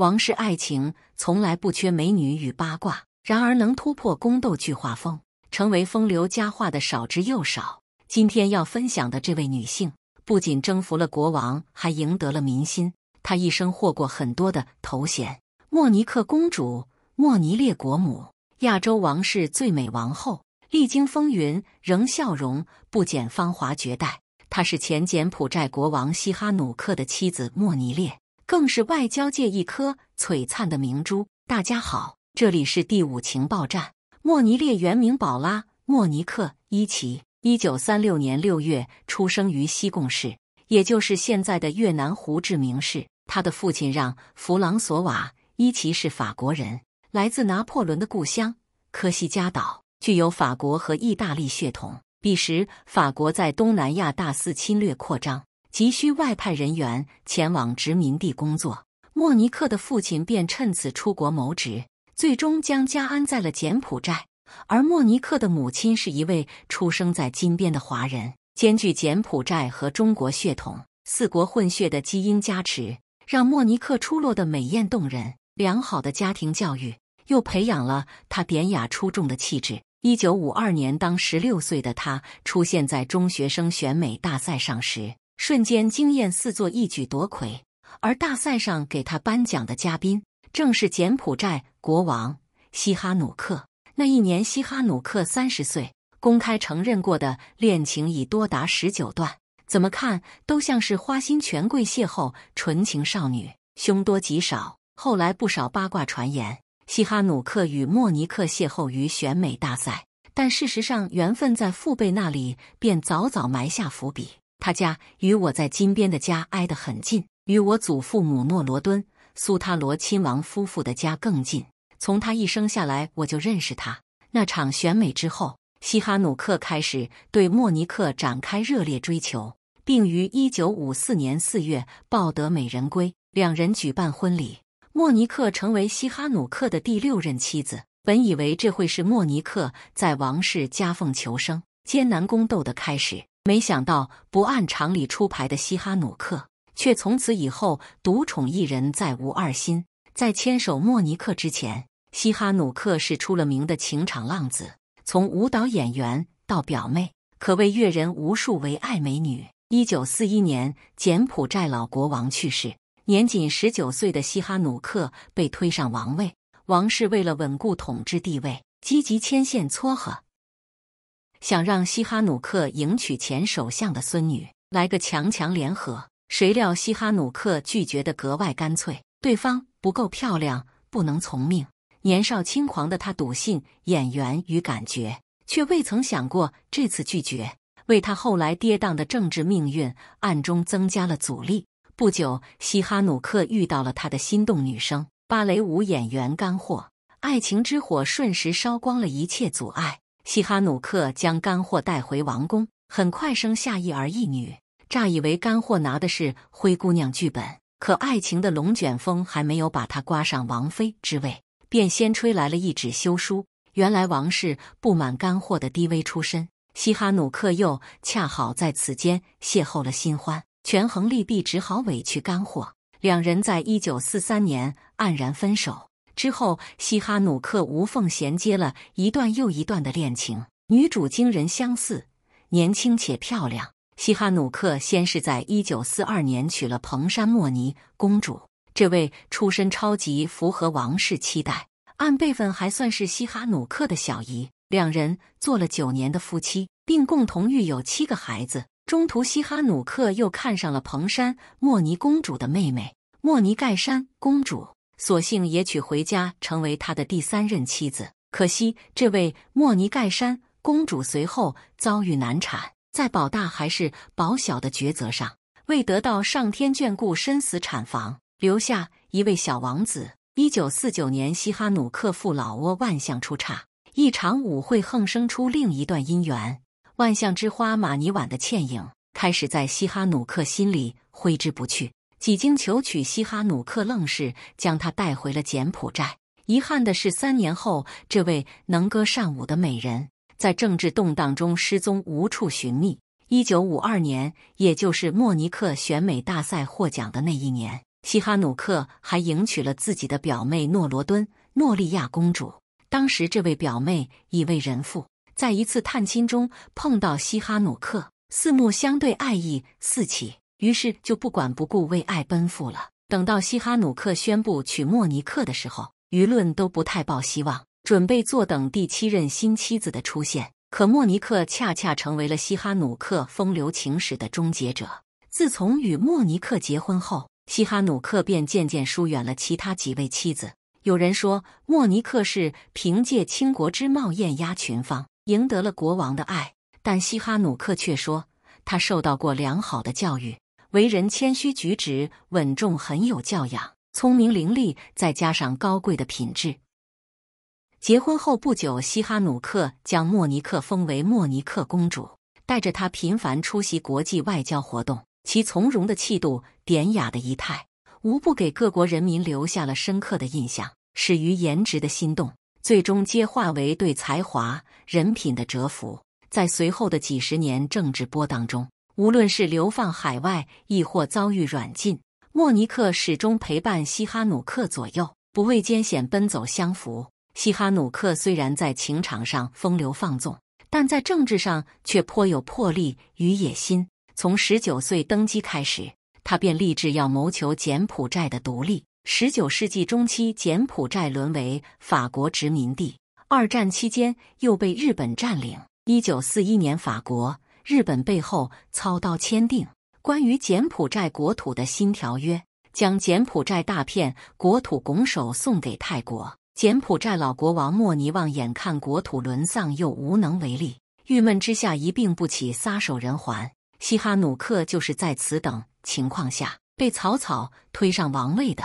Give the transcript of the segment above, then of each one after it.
王室爱情从来不缺美女与八卦，然而能突破宫斗剧画风，成为风流佳话的少之又少。今天要分享的这位女性，不仅征服了国王，还赢得了民心。她一生获过很多的头衔：莫尼克公主、莫尼列国母、亚洲王室最美王后。历经风云，仍笑容不减，芳华绝代。她是前柬埔寨国王西哈努克的妻子莫尼列。更是外交界一颗璀璨的明珠。大家好，这里是第五情报站。莫尼列原名保拉·莫尼克·伊奇，一九三六年六月出生于西贡市，也就是现在的越南胡志明市。他的父亲让·弗朗索瓦·伊奇是法国人，来自拿破仑的故乡科西嘉岛，具有法国和意大利血统。彼时，法国在东南亚大肆侵略扩张。急需外派人员前往殖民地工作，莫尼克的父亲便趁此出国谋职，最终将家安在了柬埔寨。而莫尼克的母亲是一位出生在金边的华人，兼具柬埔寨和中国血统，四国混血的基因加持让莫尼克出落的美艳动人。良好的家庭教育又培养了她典雅出众的气质。一九五二年，当十六岁的她出现在中学生选美大赛上时，瞬间惊艳四座，一举夺魁。而大赛上给他颁奖的嘉宾，正是柬埔寨国王西哈努克。那一年，西哈努克三十岁，公开承认过的恋情已多达十九段，怎么看都像是花心权贵邂逅纯情少女，凶多吉少。后来不少八卦传言，西哈努克与莫尼克邂逅于选美大赛，但事实上，缘分在父辈那里便早早埋下伏笔。他家与我在金边的家挨得很近，与我祖父母诺罗敦苏他罗亲王夫妇的家更近。从他一生下来，我就认识他。那场选美之后，西哈努克开始对莫尼克展开热烈追求，并于一九五四年四月抱得美人归，两人举办婚礼，莫尼克成为西哈努克的第六任妻子。本以为这会是莫尼克在王室夹缝求生、艰难宫斗的开始。没想到，不按常理出牌的西哈努克却从此以后独宠一人，再无二心。在牵手莫尼克之前，西哈努克是出了名的情场浪子，从舞蹈演员到表妹，可谓阅人无数，唯爱美女。一九四一年，柬埔寨老国王去世，年仅十九岁的西哈努克被推上王位。王室为了稳固统治地位，积极牵线撮合。想让西哈努克迎娶前首相的孙女，来个强强联合。谁料西哈努克拒绝的格外干脆，对方不够漂亮，不能从命。年少轻狂的他笃信演员与感觉，却未曾想过这次拒绝为他后来跌宕的政治命运暗中增加了阻力。不久，西哈努克遇到了他的心动女生——芭蕾舞演员，干货，爱情之火瞬时烧光了一切阻碍。西哈努克将干货带回王宫，很快生下一儿一女。乍以为干货拿的是《灰姑娘》剧本，可爱情的龙卷风还没有把他刮上王妃之位，便先吹来了一纸休书。原来王室不满干货的低微出身，西哈努克又恰好在此间邂逅了新欢，权衡利弊，只好委屈干货。两人在1943年黯然分手。之后，西哈努克无缝衔接了一段又一段的恋情，女主惊人相似，年轻且漂亮。西哈努克先是在1942年娶了彭山莫尼公主，这位出身超级符合王室期待，按辈分还算是西哈努克的小姨，两人做了九年的夫妻，并共同育有七个孩子。中途，西哈努克又看上了彭山莫尼公主的妹妹莫尼盖山公主。索性也娶回家，成为他的第三任妻子。可惜，这位莫尼盖山公主随后遭遇难产，在保大还是保小的抉择上，未得到上天眷顾，身死产房，留下一位小王子。一九四九年，西哈努克赴老挝万象出差，一场舞会横生出另一段姻缘。万象之花马尼婉的倩影开始在西哈努克心里挥之不去。几经求取，西哈努克愣是将她带回了柬埔寨。遗憾的是，三年后，这位能歌善舞的美人在政治动荡中失踪，无处寻觅。一九五二年，也就是莫尼克选美大赛获奖的那一年，西哈努克还迎娶了自己的表妹诺罗敦诺利亚公主。当时，这位表妹已为人妇，在一次探亲中碰到西哈努克，四目相对，爱意四起。于是就不管不顾为爱奔赴了。等到西哈努克宣布娶莫尼克的时候，舆论都不太抱希望，准备坐等第七任新妻子的出现。可莫尼克恰恰成为了西哈努克风流情史的终结者。自从与莫尼克结婚后，西哈努克便渐渐疏远了其他几位妻子。有人说莫尼克是凭借倾国之貌艳压群芳，赢得了国王的爱，但西哈努克却说他受到过良好的教育。为人谦虚，举止稳重，很有教养，聪明伶俐，再加上高贵的品质。结婚后不久，西哈努克将莫尼克封为莫尼克公主，带着她频繁出席国际外交活动。其从容的气度，典雅的仪态，无不给各国人民留下了深刻的印象。始于颜值的心动，最终皆化为对才华、人品的折服。在随后的几十年政治波荡中。无论是流放海外，亦或遭遇软禁，莫尼克始终陪伴西哈努克左右，不畏艰险奔走相扶。西哈努克虽然在情场上风流放纵，但在政治上却颇有魄力与野心。从十九岁登基开始，他便立志要谋求柬埔寨的独立。十九世纪中期，柬埔寨沦为法国殖民地；二战期间又被日本占领。一九四一年，法国。日本背后操刀签订关于柬埔寨国土的新条约，将柬埔寨大片国土拱手送给泰国。柬埔寨老国王莫尼旺眼看国土沦丧又无能为力，郁闷之下一病不起，撒手人寰。西哈努克就是在此等情况下被草草推上王位的，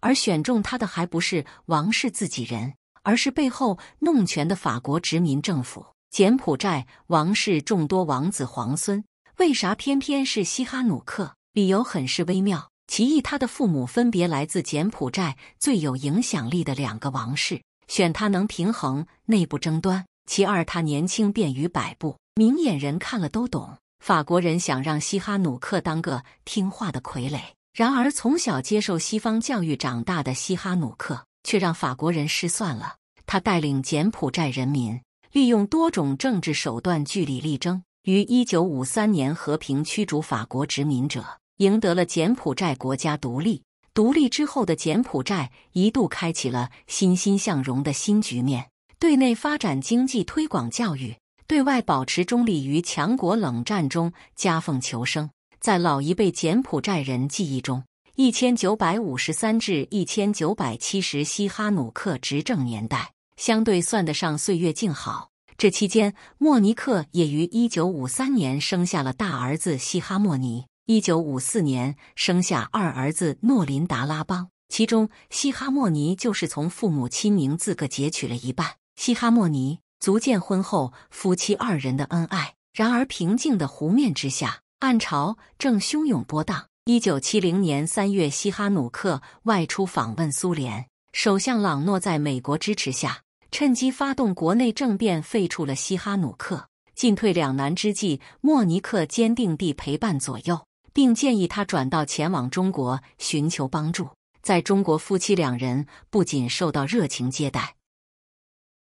而选中他的还不是王室自己人，而是背后弄权的法国殖民政府。柬埔寨王室众多王子皇孙，为啥偏偏是西哈努克？理由很是微妙：其一，他的父母分别来自柬埔寨最有影响力的两个王室，选他能平衡内部争端；其二，他年轻，便于摆布。明眼人看了都懂，法国人想让西哈努克当个听话的傀儡。然而，从小接受西方教育长大的西哈努克，却让法国人失算了。他带领柬埔寨人民。利用多种政治手段据理力争，于一九五三年和平驱逐法国殖民者，赢得了柬埔寨国家独立。独立之后的柬埔寨一度开启了欣欣向荣的新局面，对内发展经济、推广教育，对外保持中立，于强国冷战中夹缝求生。在老一辈柬埔寨人记忆中，一千九百五十三至一千九百七十西哈努克执政年代。相对算得上岁月静好。这期间，莫尼克也于1953年生下了大儿子西哈莫尼，1954年生下二儿子诺林达拉邦。其中，西哈莫尼就是从父母亲名字各截取了一半。西哈莫尼，足见婚后夫妻二人的恩爱。然而，平静的湖面之下，暗潮正汹涌波荡。1970年3月，西哈努克外出访问苏联，首相朗诺在美国支持下。趁机发动国内政变，废除了西哈努克。进退两难之际，莫尼克坚定地陪伴左右，并建议他转到前往中国寻求帮助。在中国，夫妻两人不仅受到热情接待，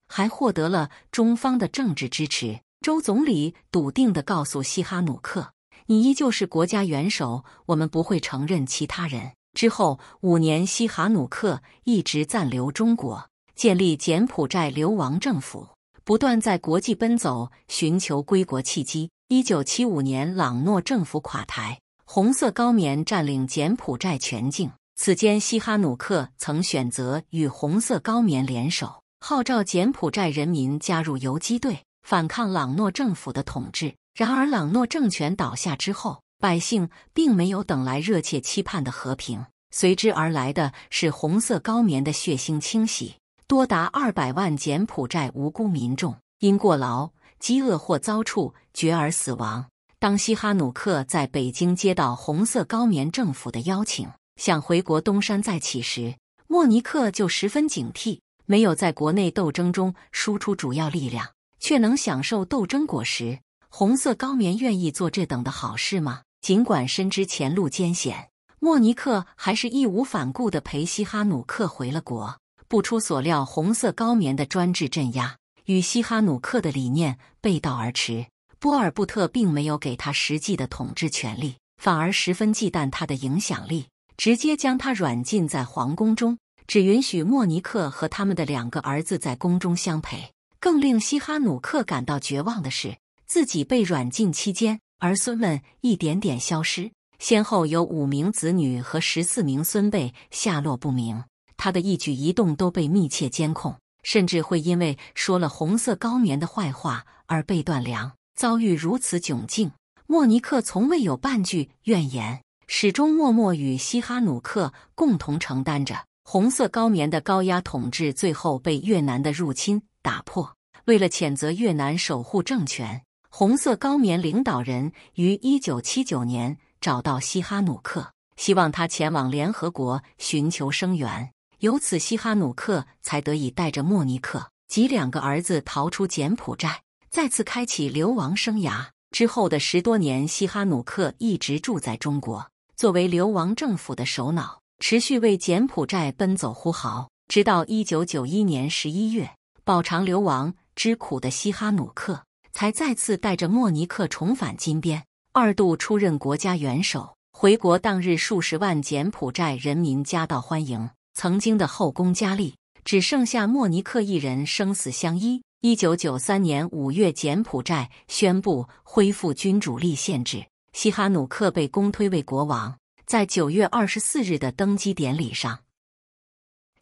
还获得了中方的政治支持。周总理笃定地告诉西哈努克：“你依旧是国家元首，我们不会承认其他人。”之后五年，西哈努克一直暂留中国。建立柬埔寨流亡政府，不断在国际奔走寻求归国契机。一九七五年，朗诺政府垮台，红色高棉占领柬埔寨全境。此间，西哈努克曾选择与红色高棉联手，号召柬埔寨人民加入游击队，反抗朗诺政府的统治。然而，朗诺政权倒下之后，百姓并没有等来热切期盼的和平，随之而来的是红色高棉的血腥清洗。多达二百万柬埔寨无辜民众因过劳、饥饿或遭处决而死亡。当西哈努克在北京接到红色高棉政府的邀请，想回国东山再起时，莫尼克就十分警惕。没有在国内斗争中输出主要力量，却能享受斗争果实，红色高棉愿意做这等的好事吗？尽管深知前路艰险，莫尼克还是义无反顾的陪西哈努克回了国。不出所料，红色高棉的专制镇压与西哈努克的理念背道而驰。波尔布特并没有给他实际的统治权利，反而十分忌惮他的影响力，直接将他软禁在皇宫中，只允许莫尼克和他们的两个儿子在宫中相陪。更令西哈努克感到绝望的是，自己被软禁期间，儿孙们一点点消失，先后有五名子女和十四名孙辈下落不明。他的一举一动都被密切监控，甚至会因为说了红色高棉的坏话而被断粮。遭遇如此窘境，莫尼克从未有半句怨言，始终默默与西哈努克共同承担着红色高棉的高压统治。最后，被越南的入侵打破。为了谴责越南守护政权，红色高棉领导人于一九七九年找到西哈努克，希望他前往联合国寻求声援。由此，西哈努克才得以带着莫尼克及两个儿子逃出柬埔寨，再次开启流亡生涯。之后的十多年，西哈努克一直住在中国，作为流亡政府的首脑，持续为柬埔寨奔走呼号。直到一九九一年十一月，饱尝流亡之苦的西哈努克才再次带着莫尼克重返金边，二度出任国家元首。回国当日，数十万柬埔寨人民夹道欢迎。曾经的后宫佳丽只剩下莫尼克一人，生死相依。一九九三年五月，柬埔寨宣布恢复君主立宪制，西哈努克被公推为国王。在九月二十四日的登基典礼上，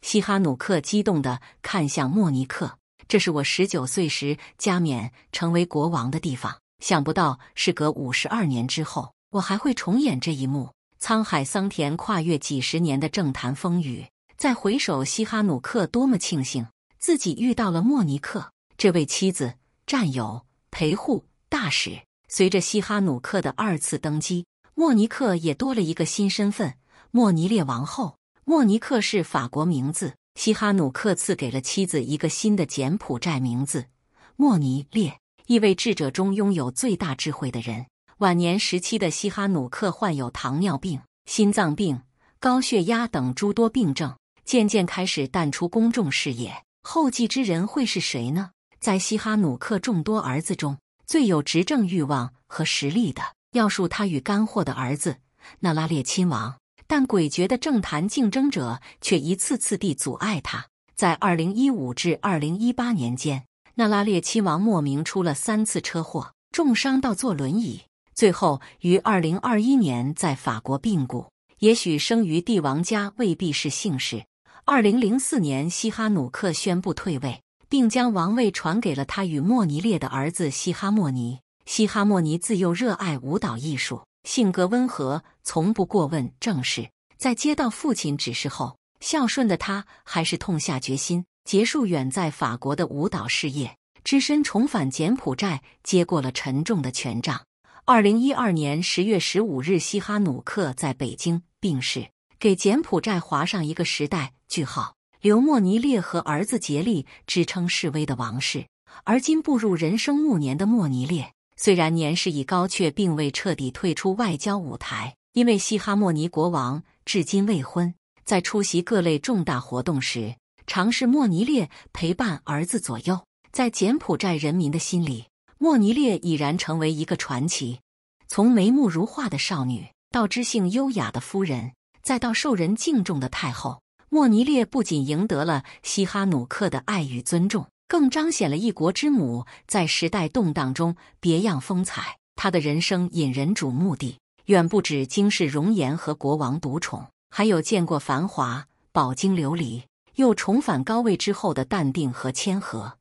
西哈努克激动的看向莫尼克：“这是我十九岁时加冕成为国王的地方，想不到事隔五十二年之后，我还会重演这一幕。沧海桑田，跨越几十年的政坛风雨。”再回首，西哈努克多么庆幸自己遇到了莫尼克这位妻子、战友、陪护、大使。随着西哈努克的二次登基，莫尼克也多了一个新身份——莫尼列王后。莫尼克是法国名字，西哈努克赐给了妻子一个新的柬埔寨名字——莫尼列，意味智者中拥有最大智慧的人。晚年时期的西哈努克患有糖尿病、心脏病、高血压等诸多病症。渐渐开始淡出公众视野，后继之人会是谁呢？在西哈努克众多儿子中，最有执政欲望和实力的，要数他与甘霍的儿子那拉列亲王。但诡谲的政坛竞争者却一次次地阻碍他。在2015至2018年间，那拉列亲王莫名出了三次车祸，重伤到坐轮椅，最后于2021年在法国病故。也许生于帝王家未必是幸事。二零零四年，西哈努克宣布退位，并将王位传给了他与莫尼列的儿子西哈莫尼。西哈莫尼自幼热爱舞蹈艺术，性格温和，从不过问政事。在接到父亲指示后，孝顺的他还是痛下决心，结束远在法国的舞蹈事业，只身重返柬埔寨，接过了沉重的权杖。二零一二年十月十五日，西哈努克在北京病逝。给柬埔寨划上一个时代句号。刘莫尼列和儿子竭力支撑示威的王室，而今步入人生暮年的莫尼列，虽然年事已高，却并未彻底退出外交舞台。因为西哈莫尼国王至今未婚，在出席各类重大活动时，尝试莫尼列陪伴儿子左右。在柬埔寨人民的心里，莫尼列已然成为一个传奇，从眉目如画的少女到知性优雅的夫人。再到受人敬重的太后莫尼列，不仅赢得了西哈努克的爱与尊重，更彰显了一国之母在时代动荡中别样风采。她的人生引人瞩目的，远不止惊世容颜和国王独宠，还有见过繁华、饱经流离，又重返高位之后的淡定和谦和。